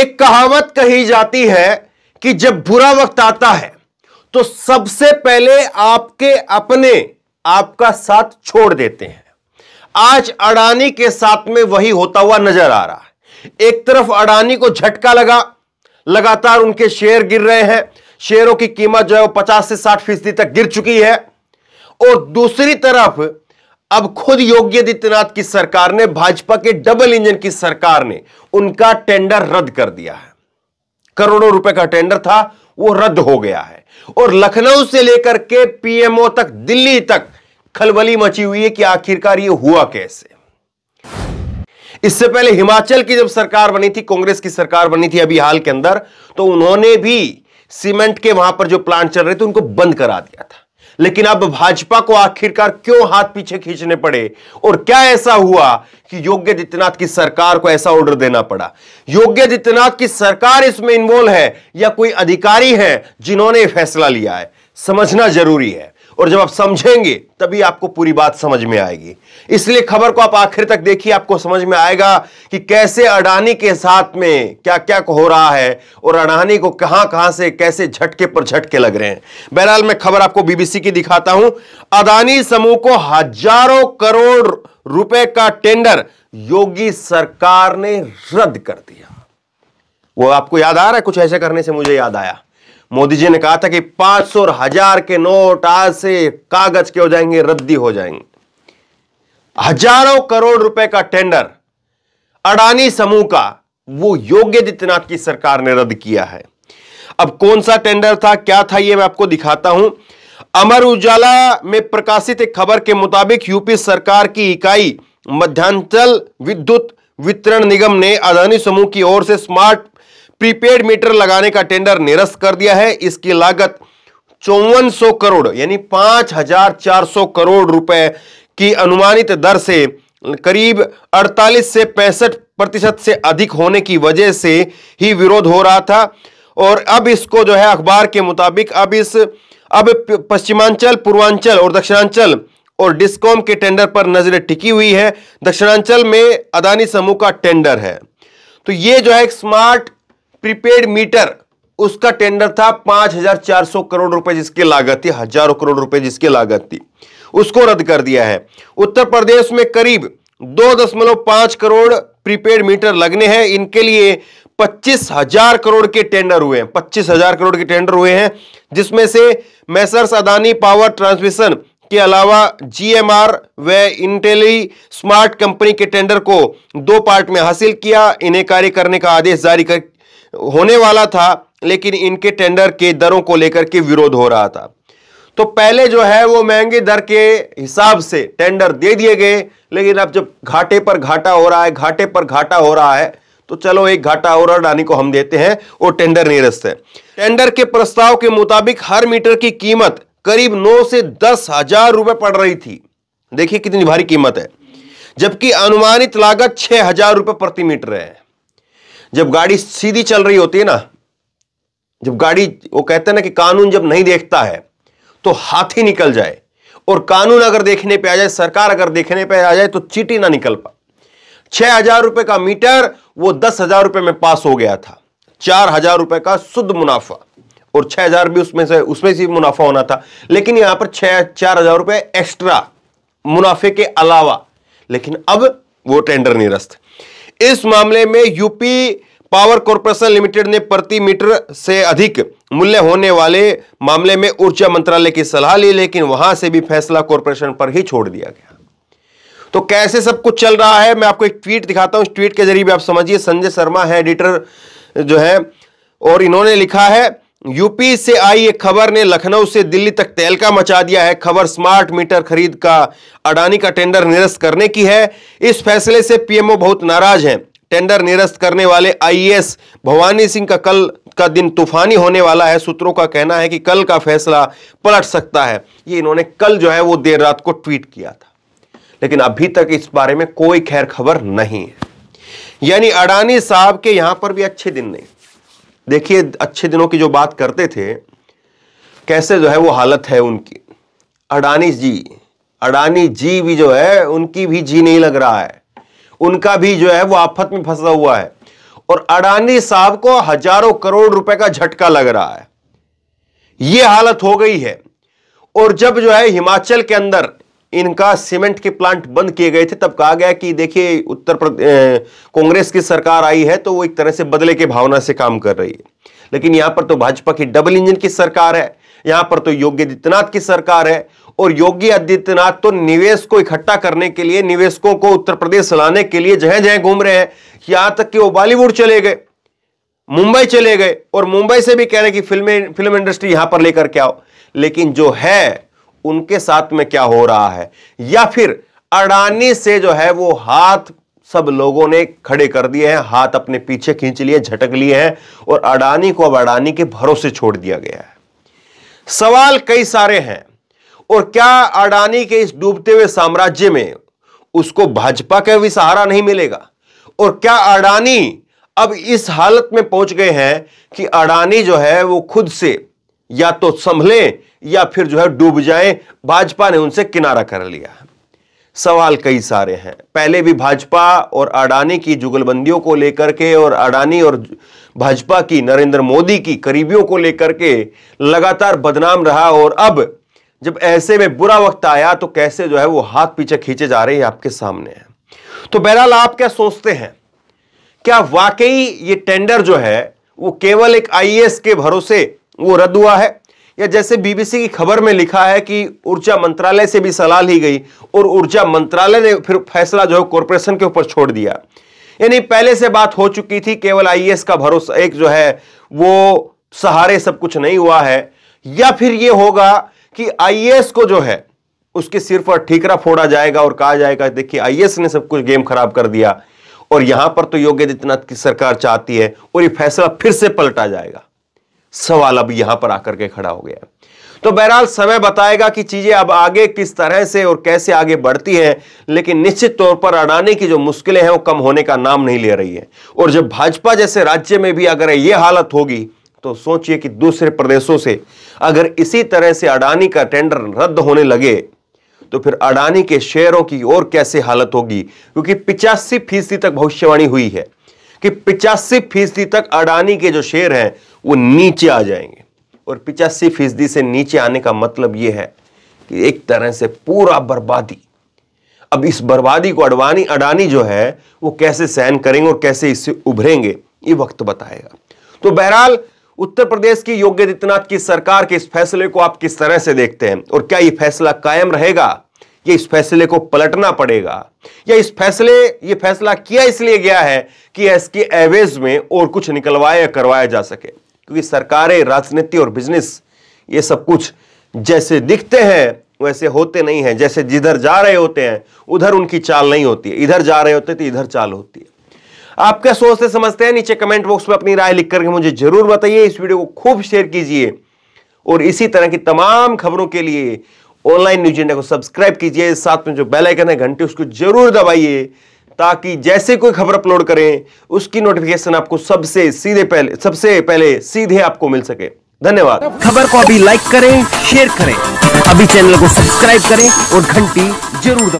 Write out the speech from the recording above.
एक कहावत कही जाती है कि जब बुरा वक्त आता है तो सबसे पहले आपके अपने आपका साथ छोड़ देते हैं आज अडानी के साथ में वही होता हुआ नजर आ रहा है एक तरफ अडानी को झटका लगा लगातार उनके शेयर गिर रहे हैं शेयरों की कीमत जो है वो पचास से साठ फीसदी तक गिर चुकी है और दूसरी तरफ अब खुद योगी आदित्यनाथ की सरकार ने भाजपा के डबल इंजन की सरकार ने उनका टेंडर रद्द कर दिया है करोड़ों रुपए का टेंडर था वो रद्द हो गया है और लखनऊ से लेकर के पीएमओ तक दिल्ली तक खलबली मची हुई है कि आखिरकार ये हुआ कैसे इससे पहले हिमाचल की जब सरकार बनी थी कांग्रेस की सरकार बनी थी अभी हाल के अंदर तो उन्होंने भी सीमेंट के वहां पर जो प्लांट चल रहे थे उनको बंद करा दिया था लेकिन अब भाजपा को आखिरकार क्यों हाथ पीछे खींचने पड़े और क्या ऐसा हुआ कि योगी आदित्यनाथ की सरकार को ऐसा ऑर्डर देना पड़ा योगी आदित्यनाथ की सरकार इसमें इन्वॉल्व है या कोई अधिकारी है जिन्होंने फैसला लिया है समझना जरूरी है और जब आप समझेंगे तभी आपको पूरी बात समझ में आएगी इसलिए खबर को आप आखिर तक देखिए आपको समझ में आएगा कि कैसे अडानी के साथ में क्या क्या हो रहा है और अडानी को कहां कहां से कैसे झटके पर झटके लग रहे हैं बहरहाल मैं खबर आपको बीबीसी की दिखाता हूं अदानी समूह को हजारों करोड़ रुपए का टेंडर योगी सरकार ने रद्द कर दिया वो आपको याद आ रहा है कुछ ऐसे करने से मुझे याद आया मोदी जी ने कहा था कि पांच सौ हजार के नोट आज से कागज के हो जाएंगे रद्दी हो जाएंगे हजारों करोड़ रुपए का टेंडर अडानी समूह का वो योग्य आदित्यनाथ की सरकार ने रद्द किया है अब कौन सा टेंडर था क्या था ये मैं आपको दिखाता हूं अमर उजाला में प्रकाशित एक खबर के मुताबिक यूपी सरकार की इकाई मध्यांचल विद्युत वितरण निगम ने अदानी समूह की ओर से स्मार्ट प्रीपेड मीटर लगाने का टेंडर निरस्त कर दिया है इसकी लागत चौवन करोड़ यानी पांच करोड़ रुपए की अनुमानित दर से करीब 48 से पैंसठ प्रतिशत से अधिक होने की वजह से ही विरोध हो रहा था और अब इसको जो है अखबार के मुताबिक अब इस अब पश्चिमांचल पूर्वांचल और दक्षिणांचल और डिस्कॉम के टेंडर पर नजरें टिकी हुई है दक्षिणांचल में अदानी समूह का टेंडर है तो ये जो है एक स्मार्ट प्रीपेड मीटर उसका टेंडर था पांच हजार चार सौ करोड़ रुपए जिसकी लागत थी हजारों करोड़ रुपए जिसकी लागत थी उसको रद्द कर दिया है उत्तर प्रदेश में करीब दो दशमलव पांच करोड़ प्रीपेड मीटर लगने हैं इनके लिए पच्चीस हजार करोड़ के टेंडर हुए हैं पच्चीस हजार करोड़ के टेंडर हुए हैं जिसमें से मैसर्स अदानी पावर ट्रांसमिशन के अलावा जीएमआर व इंटेली स्मार्ट कंपनी के टेंडर को दो पार्ट में हासिल किया इन्हें कार्य करने का आदेश जारी कर होने वाला था लेकिन इनके टेंडर के दरों को लेकर के विरोध हो रहा था तो पहले जो है वो महंगे दर के हिसाब से टेंडर दे दिए गए लेकिन अब जब घाटे पर घाटा हो रहा है घाटे पर घाटा हो रहा है तो चलो एक घाटा और डानी को हम देते हैं और टेंडर निरस्त है टेंडर के प्रस्ताव के मुताबिक हर मीटर की कीमत करीब नौ से दस हजार रुपए पड़ रही थी देखिए कितनी भारी कीमत है जबकि अनुमानित लागत छह हजार रुपए प्रति मीटर है जब गाड़ी सीधी चल रही होती है ना जब गाड़ी वो कहते हैं ना कि कानून जब नहीं देखता है तो हाथी निकल जाए और कानून अगर देखने पे आ जाए सरकार अगर देखने पे आ जाए तो चीटी ना निकल पा छह हजार रुपए का मीटर वो दस हजार रुपए में पास हो गया था चार हजार रुपए का शुद्ध मुनाफा और छह हजार भी उसमें से उसमें से मुनाफा होना था लेकिन यहां पर छह चार हजार रुपए एक्स्ट्रा मुनाफे के अलावा लेकिन अब वो टेंडर निरस्त इस मामले में यूपी पावर कॉरपोरेशन लिमिटेड ने प्रति मीटर से अधिक मूल्य होने वाले मामले में ऊर्जा मंत्रालय की सलाह ली लेकिन वहां से भी फैसला कॉरपोरेशन पर ही छोड़ दिया गया तो कैसे सब कुछ चल रहा है मैं आपको एक ट्वीट दिखाता हूं ट्वीट के जरिए आप समझिए संजय शर्मा है एडिटर जो है और इन्होंने लिखा है यूपी से आई एक खबर ने लखनऊ से दिल्ली तक तहलका मचा दिया है खबर स्मार्ट मीटर खरीद का अडानी का टेंडर निरस्त करने की है इस फैसले से पीएमओ बहुत नाराज हैं टेंडर निरस्त करने वाले आईएएस भवानी सिंह का कल का दिन तूफानी होने वाला है सूत्रों का कहना है कि कल का फैसला पलट सकता है ये इन्होंने कल जो है वो देर रात को ट्वीट किया था लेकिन अभी तक इस बारे में कोई खैर खबर नहीं है यानी अडानी साहब के यहां पर भी अच्छे दिन नहीं देखिए अच्छे दिनों की जो बात करते थे कैसे जो है वो हालत है उनकी अडानी जी अडानी जी भी जो है उनकी भी जी नहीं लग रहा है उनका भी जो है वो आफत में फंसा हुआ है और अडानी साहब को हजारों करोड़ रुपए का झटका लग रहा है ये हालत हो गई है और जब जो है हिमाचल के अंदर इनका सीमेंट के प्लांट बंद किए गए थे तब कहा गया कि देखिए उत्तर प्रदेश कांग्रेस की सरकार आई है तो वो एक तरह से बदले के भावना से काम कर रही है लेकिन यहां पर तो भाजपा की डबल इंजन की सरकार है यहां पर तो योगी आदित्यनाथ की सरकार है और योगी आदित्यनाथ तो निवेश को इकट्ठा करने के लिए निवेशकों को उत्तर प्रदेश लाने के लिए जहां जहां घूम रहे हैं यहां तक कि वो बॉलीवुड चले गए मुंबई चले गए और मुंबई से भी कह रहे कि फिल्म फिल्म इंडस्ट्री यहां पर लेकर के आओ लेकिन जो है उनके साथ में क्या हो रहा है या फिर अडानी से जो है वो हाथ सब लोगों ने खड़े कर दिए हैं हाथ अपने पीछे खींच लिए झटक लिए हैं और अडानी को अब अडानी के भरोसे छोड़ दिया गया है सवाल कई सारे हैं और क्या अडानी के इस डूबते हुए साम्राज्य में उसको भाजपा का भी सहारा नहीं मिलेगा और क्या अडानी अब इस हालत में पहुंच गए हैं कि अडानी जो है वो खुद से या तो संभलें या फिर जो है डूब जाए भाजपा ने उनसे किनारा कर लिया सवाल कई सारे हैं पहले भी भाजपा और अडानी की जुगलबंदियों को लेकर के और अडानी और भाजपा की नरेंद्र मोदी की करीबियों को लेकर के लगातार बदनाम रहा और अब जब ऐसे में बुरा वक्त आया तो कैसे जो है वो हाथ पीछे खींचे जा रहे हैं आपके सामने है तो बहरहाल आप क्या सोचते हैं क्या वाकई ये टेंडर जो है वो केवल एक आईएएस के भरोसे वो रद्द हुआ है या जैसे बीबीसी की खबर में लिखा है कि ऊर्जा मंत्रालय से भी सलाह ली गई और ऊर्जा मंत्रालय ने फिर फैसला जो है कॉरपोरेशन के ऊपर छोड़ दिया यानी पहले से बात हो चुकी थी केवल आईएएस e का भरोसा एक जो है वो सहारे सब कुछ नहीं हुआ है या फिर यह होगा कि आईएएस e को जो है उसके सिर पर ठीकरा फोड़ा जाएगा और कहा जाएगा देखिए आईएएस e ने सब कुछ गेम खराब कर दिया और यहां पर तो योगी आदित्यनाथ की सरकार चाहती है और ये फैसला फिर से पलटा जाएगा सवाल अब यहां पर आकर के खड़ा हो गया तो बहरहाल समय बताएगा कि चीजें अब आगे किस तरह से और कैसे आगे बढ़ती हैं लेकिन निश्चित तौर पर अडानी की जो मुश्किलें हैं वो कम होने का नाम नहीं ले रही है और जब भाजपा जैसे राज्य में भी अगर ये हालत होगी तो सोचिए कि दूसरे प्रदेशों से अगर इसी तरह से अडानी का टेंडर रद्द होने लगे तो फिर अडानी के शेयरों की और कैसे हालत होगी क्योंकि पिचासी फीसदी तक भविष्यवाणी हुई है कि पिचासी फीसदी तक अडानी के जो शेयर हैं वो नीचे आ जाएंगे और पिचासी फीसदी से नीचे आने का मतलब ये है कि एक तरह से पूरा बर्बादी अब इस बर्बादी को अडवानी अडानी जो है वो कैसे सहन करेंगे और कैसे इससे उभरेंगे ये वक्त बताएगा तो बहरहाल उत्तर प्रदेश की योगी आदित्यनाथ की सरकार के इस फैसले को आप किस तरह से देखते हैं और क्या ये फैसला कायम रहेगा या इस फैसले को पलटना पड़ेगा या इस फैसले ये फैसला किया इसलिए गया है कि इसके एवेज में और कुछ निकलवाया करवाया जा सके क्योंकि सरकारें राजनीति और बिजनेस ये सब कुछ जैसे दिखते हैं वैसे होते नहीं हैं जैसे जिधर जा रहे होते हैं उधर उनकी चाल नहीं होती है इधर जा रहे होते तो इधर चाल होती है आप क्या सोचते समझते हैं नीचे कमेंट बॉक्स में अपनी राय लिख करके मुझे जरूर बताइए इस वीडियो को खूब शेयर कीजिए और इसी तरह की तमाम खबरों के लिए ऑनलाइन न्यूज इंडिया को सब्सक्राइब कीजिए साथ में जो बेल आइकन है घंटे उसको जरूर दबाइए ताकि जैसे कोई खबर अपलोड करें उसकी नोटिफिकेशन आपको सबसे सीधे पहले सबसे पहले सीधे आपको मिल सके धन्यवाद खबर को अभी लाइक करें शेयर करें अभी चैनल को सब्सक्राइब करें और घंटी जरूर